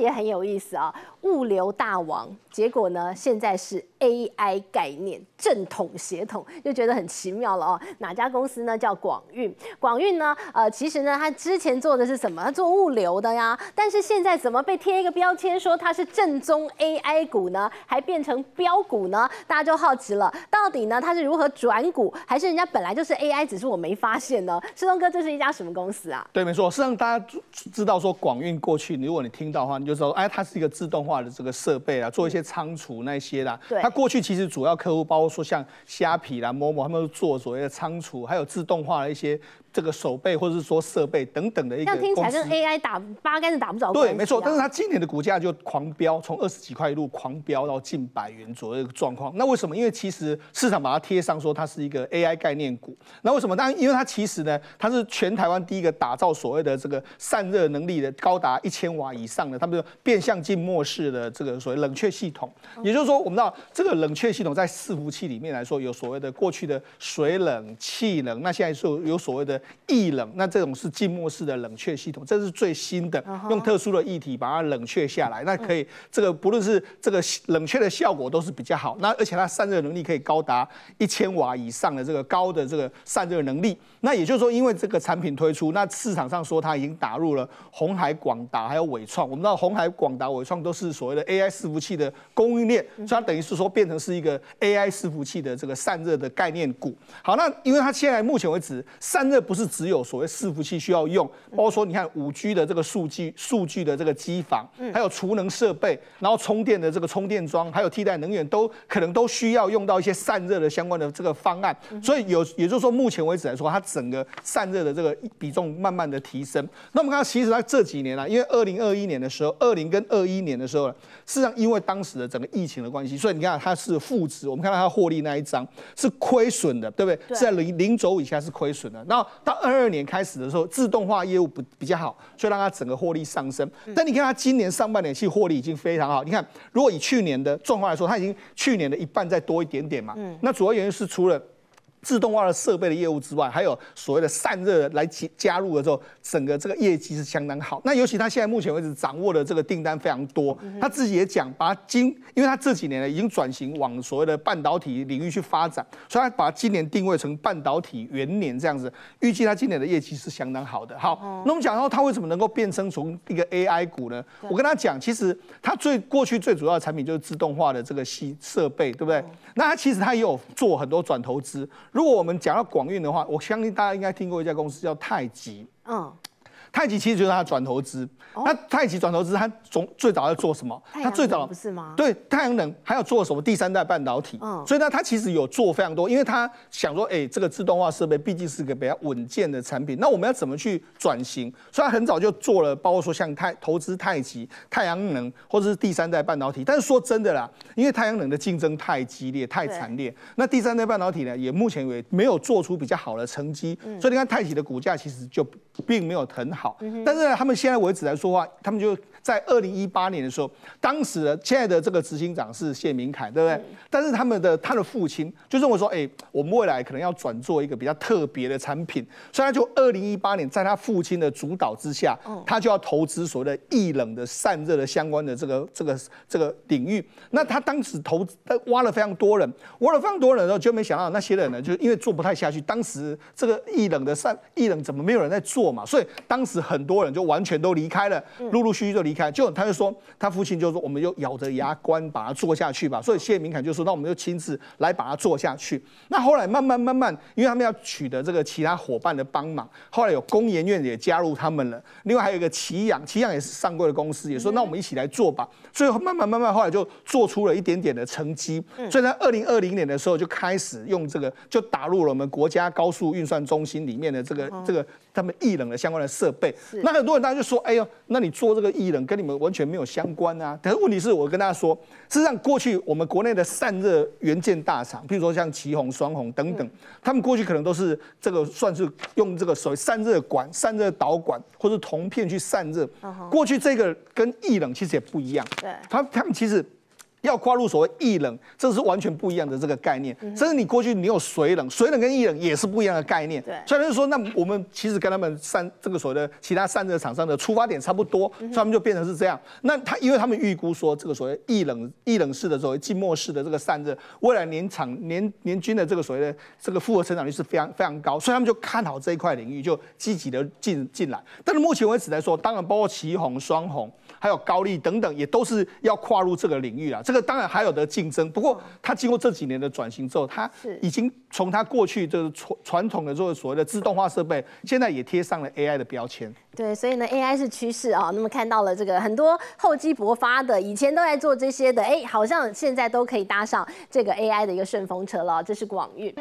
也很有意思啊，物流大王，结果呢，现在是 AI 概念正统协同，就觉得很奇妙了哦。哪家公司呢？叫广运。广运呢，呃，其实呢，他之前做的是什么？做物流的呀。但是现在怎么被贴一个标签，说它是正宗 AI 股呢？还变成标股呢？大家就好奇了，到底呢，它是如何转股，还是人家本来就是 AI，只是我没发现呢？世东哥，这是一家什么公司啊？对，没错，是让大家知道说广运过去，如果你听到的话，你就。就是说，哎，它是一个自动化的这个设备啦，做一些仓储那些啦。它过去其实主要客户包括说像虾皮啦、某某，他们都做所谓的仓储，还有自动化的一些。这个手背或者是说设备等等的一个，这样听起来跟 AI 打八竿子打不着对，没错。但是它今年的股价就狂飙，从二十几块一路狂飙到近百元左右的状况。那为什么？因为其实市场把它贴上说它是一个 AI 概念股。那为什么？当然，因为它其实呢，它是全台湾第一个打造所谓的这个散热能力的高达一千瓦以上的，他们变相进末式的这个所谓冷却系统。也就是说，我们知道这个冷却系统在伺服器里面来说，有所谓的过去的水冷、气冷，那现在是有所谓的。液冷，那这种是静默式的冷却系统，这是最新的，用特殊的液体把它冷却下来，那可以这个不论是这个冷却的效果都是比较好，那而且它散热能力可以高达一千瓦以上的这个高的这个散热能力。那也就是说，因为这个产品推出，那市场上说它已经打入了红海、广达还有伟创，我们知道红海、广达、伟创都是所谓的 AI 伺服器的供应链，所以它等于是说变成是一个 AI 伺服器的这个散热的概念股。好，那因为它现在目前为止散热。不是只有所谓伺服器需要用，包括说你看五 G 的这个数据数据的这个机房，还有储能设备，然后充电的这个充电桩，还有替代能源都可能都需要用到一些散热的相关的这个方案。所以有也就是说，目前为止来说，它整个散热的这个比重慢慢的提升。那我们看，其实它这几年呢，因为二零二一年的时候，二零跟二一年的时候，事实上因为当时的整个疫情的关系，所以你看它是负值。我们看到它获利那一张是亏损的，对不对？在零零轴以下是亏损的。那到二二年开始的时候，自动化业务不比较好，所以让它整个获利上升。但你看它今年上半年其实获利已经非常好。你看，如果以去年的状况来说，它已经去年的一半再多一点点嘛。嗯，那主要原因是除了。自动化的设备的业务之外，还有所谓的散热来加加入的时候，整个这个业绩是相当好。那尤其他现在目前为止掌握的这个订单非常多，他自己也讲把今，因为他这几年呢已经转型往所谓的半导体领域去发展，所以他把今年定位成半导体元年这样子，预计他今年的业绩是相当好的。好，那我们讲到他为什么能够变成从一个 AI 股呢？我跟他讲，其实他最过去最主要的产品就是自动化的这个系设备，对不对？那他其实他也有做很多转投资。如果我们讲到广运的话，我相信大家应该听过一家公司叫太极。嗯。太极其实就是他转投资，那太极转投资，他从最早要做什么？他最早不是吗？对，太阳能还有做什么？第三代半导体。嗯，所以呢，他其实有做非常多，因为他想说，哎，这个自动化设备毕竟是个比较稳健的产品，那我们要怎么去转型？所以他很早就做了，包括说像太投资太极太阳能或者是第三代半导体。但是说真的啦，因为太阳能的竞争太激烈、太惨烈，那第三代半导体呢，也目前为没有做出比较好的成绩。嗯，所以你看太极的股价其实就。并没有很好，但是呢他们现在为止来说话，他们就在二零一八年的时候，当时现在的这个执行长是谢明凯，对不对？但是他们的他的父亲就认为说，哎，我们未来可能要转做一个比较特别的产品，所以他就二零一八年在他父亲的主导之下，他就要投资所谓的易冷的散热的相关的这个这个这个领域。那他当时投他挖了非常多人，挖了非常多人的时候，就没想到那些人呢，就因为做不太下去。当时这个易冷的散，易冷怎么没有人在做？嘛，所以当时很多人就完全都离开了，陆陆续续就离开。就他就说，他父亲就说，我们就咬着牙关把它做下去吧。所以谢敏凯就说，那我们就亲自来把它做下去。那后来慢慢慢慢，因为他们要取得这个其他伙伴的帮忙，后来有工研院也加入他们了，另外还有一个奇阳，奇阳也是上柜的公司，也说那我们一起来做吧。所以慢慢慢慢，后来就做出了一点点的成绩。所以，在二零二零年的时候，就开始用这个就打入了我们国家高速运算中心里面的这个这个。他们液冷的相关的设备，那很多人大家就说：“哎呦，那你做这个液冷跟你们完全没有相关啊！”但是问题是我跟大家说，事实上过去我们国内的散热元件大厂，比如说像旗宏、双宏等等，他们过去可能都是这个算是用这个所谓散热管、散热导管或者铜片去散热。过去这个跟液冷其实也不一样。对，他他们其实。要跨入所谓异冷，这是完全不一样的这个概念。甚至你过去你有水冷，水冷跟异冷也是不一样的概念。对，所以就是说，那我们其实跟他们散这个所谓的其他散热厂商的出发点差不多，所以他们就变成是这样。那他因为他们预估说这个所谓异冷、异冷式的所谓浸默式的这个散热，未来年厂年年均的这个所谓的这个复合成长率是非常非常高，所以他们就看好这一块领域，就积极的进进来。但是目前为止来说，当然包括旗红、双红。还有高利等等，也都是要跨入这个领域啊。这个当然还有的竞争，不过它经过这几年的转型之后，它已经从它过去就是传传统的这个所谓的自动化设备，现在也贴上了 AI 的标签。对，所以呢，AI 是趋势啊。那么看到了这个很多厚积薄发的，以前都在做这些的，哎，好像现在都可以搭上这个 AI 的一个顺风车了。这是广运。